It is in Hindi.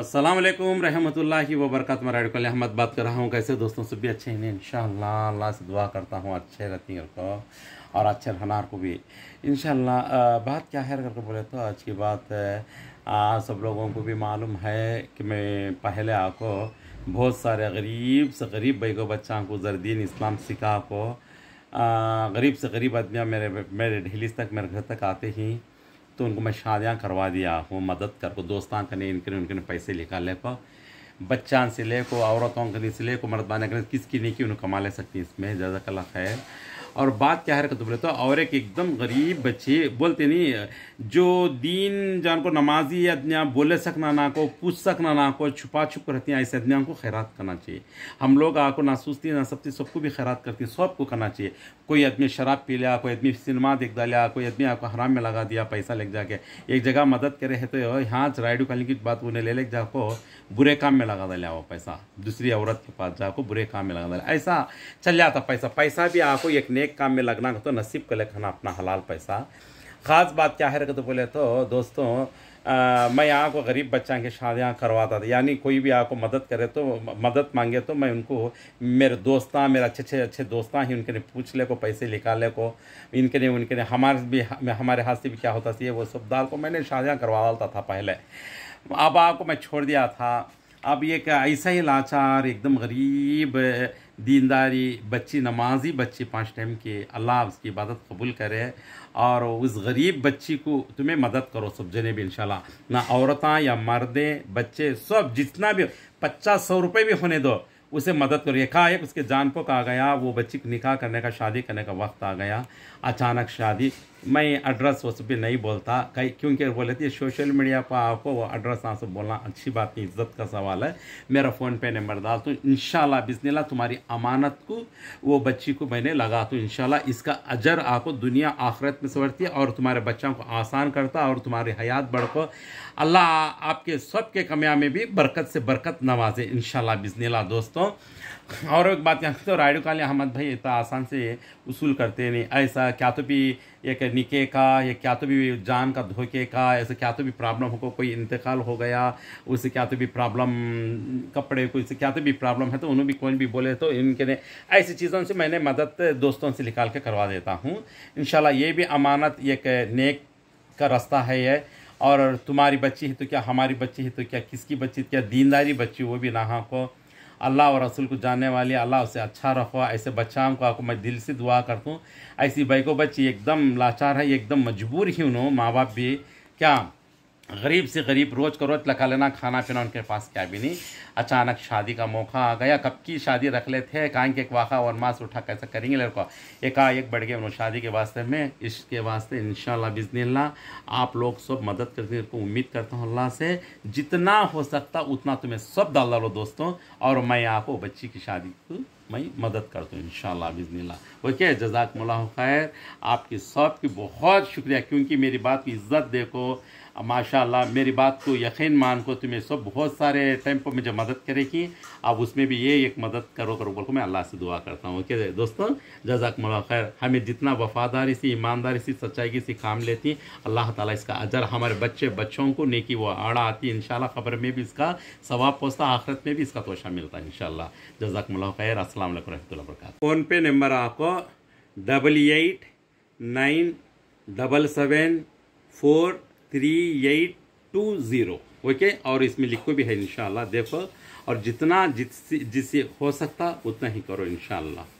असलम रहमतुल्ला वबरकत मैं रेडकल अहमद बात कर रहा हूँ कैसे दोस्तों सब भी अच्छे हैं इन अल्लाह से दुआ करता हूँ अच्छे रहती को और अच्छे रहनार को भी इन बात क्या है करके बोले तो आज की बात आ, सब लोगों को भी मालूम है कि मैं पहले आपको बहुत सारे गरीब से गरीब भाई को बच्चा को जरदीन इस्लाम सिखा को गरीब से गरीब आदमियाँ मेरे मेरे ढेलिस तक मेरे घर तक आते ही तो उनको मैं शादियाँ करवा दिया वो मदद कर को दोस्तान कने इनके उनके ने पैसे ले को बच्चा से ले को औरतों के लिए से ले को मर्दाना के किसकी नहीं की उन्हें कमा ले सकती इसमें जजाकल्ला खैर और बात क्या है रखा बोले तो और एक एकदम गरीब बच्चे बोलते नहीं जो दीन जान को नमाजी आदमियाँ बोले सकना ना को पूछ सकना ना को छुपा छुप रहती हैं ऐसे अदनिया को खैरात करना चाहिए हम लोग आपको ना सोचती ना सबती सबको भी खैरात करती हैं सबको करना चाहिए कोई आदमी शराब पी लिया कोई आदमी सिनेमा देख डाले कोई आदमी आपको हराम में लगा दिया पैसा लेके जाके एक जगह मदद करे है तो यहाँ राइडू करने की बात उन्हें ले लेके जाको बुरे काम में लगा डाले वो पैसा दूसरी औरत के पास जाको बुरे काम में लगा डाले ऐसा चल जाता पैसा पैसा भी आपको एक नेक काम में लगना हो तो नसीब कर खाना अपना हलाल पैसा ख़ास बात क्या है तो बोले तो दोस्तों आ, मैं यहाँ को गरीब बच्चा के शादियाँ करवाता था यानी कोई भी आपको मदद करे तो मदद मांगे तो मैं उनको मेरे दोस्त मेरे अच्छे अच्छे अच्छे दोस्ता ही उनके ने पूछ ले को पैसे निकाले को इनके ने उनके ने हमारे भी हमारे हाथ से भी क्या होता था वो सब दाल को मैंने शादियाँ करवा डालता था पहले अब आपको मैं छोड़ दिया था अब ये ऐसा ही लाचार एकदम गरीब दीनदारी बच्ची नमाजी बच्ची पाँच टाइम के अल्लाह उसकी इबादत कबूल करे और उस गरीब बच्ची को तुम्हें मदद करो सब जने भी इंशाल्लाह ना औरतें या मर्दें बच्चे सब जितना भी पचास सौ रुपये भी होने दो उसे मदद करो एक उसके जान को कहा गया वो बच्ची निकाह करने का शादी करने का वक्त आ गया अचानक शादी मैं एड्रेस वैसे भी नहीं बोलता कहीं क्योंकि बोले थे सोशल मीडिया पर आपको वो एड्रेस यहाँ से बोलना अच्छी बात नहीं इज्जत का सवाल है मेरा फ़ोन पे नंबर डाल दूँ इन बिजनेला तुम्हारी अमानत को वो बच्ची को मैंने लगा तो इन इसका अजर आपको दुनिया आखरत में सवरती है और तुम्हारे बच्चों को आसान करता और तुम्हारी हयात बढ़को अल्लाह आपके सब के कमिया में भी बरकत से बरकत नवाजे इन बिजनेला दोस्तों और एक बात यहाँ तो रायडू काले अहमद भाई इतना आसान से उसूल करते नहीं ऐसा क्या तो भी ये निके का या क्या तो भी जान का धोखे का ऐसे क्या तो भी प्रॉब्लम होगा कोई इंतकाल हो गया उससे क्या तो भी प्रॉब्लम कपड़े को इससे क्या तो भी प्रॉब्लम है तो उन्होंने भी कोई भी बोले तो इनके लिए ऐसी चीज़ों से मैंने मदद दोस्तों से निकाल के करवा देता हूँ इन ये भी अमानत एक नेक का रास्ता है ये और तुम्हारी बच्ची है तो क्या हमारी बच्ची है तो क्या किसकी बच्ची तो क्या दीनदारी बच्ची वो भी ना हाँ को अल्लाह और रसूल को जानने वाली अल्लाह उसे अच्छा रखो ऐसे बच्चाओं को आपको मैं दिल से दुआ करता हूँ ऐसी बाई को बच्ची एकदम लाचार है एकदम मजबूर ही उन्होंने माँ बाप भी क्या गरीब से गरीब रोज का रोज लखा लेना खाना पीना उनके पास क्या भी नहीं अचानक शादी का मौका आ गया कब की शादी रख लेते हैं कान के एक वाक़ा और मास उठा कैसे करेंगे लड़का एकाएक बढ़ गए उन्होंने शादी के वास्ते में इसके वास्ते इन बिजनिल्ला आप लोग सब मदद करते हैं उम्मीद करता हूँ अल्लाह से जितना हो सकता उतना तुम्हें सब डाल दोस्तों और मैं आपको बच्ची की शादी को मैं मदद करता हूँ इन बिजनीला ओके जजाक मुला खैर आपकी सब की बहुत शुक्रिया क्योंकि मेरी बात की इज्जत देखो माशाल्लाह मेरी बात को यकीन मान को तुम्हें सब बहुत सारे टाइम पर मुझे मदद करेगी आप उसमें भी ये एक मदद करो करो बोलो मैं अल्लाह से दुआ करता हूँ ओके दोस्तों जजाक मुला खैर हमें जितना वफादारी से ईमानदारी से सच्चाई की से काम लेती अल्लाह ताला इसका अजर हमारे बच्चे बच्चों को नेकी वो आड़ा आती इन खबर में भी इसका स्वाब पोस्ता आखरत में भी इसका तोशा मिलता है इन शजाक मुला खैर असल अस्सलाम वरहमल रहमतुल्लाहि फ़ोन पे नंबर आपको double eight nine double seven four three eight two zero okay और इसमें लिखो भी है इन देखो और जितना जिस जिससे हो सकता उतना ही करो इन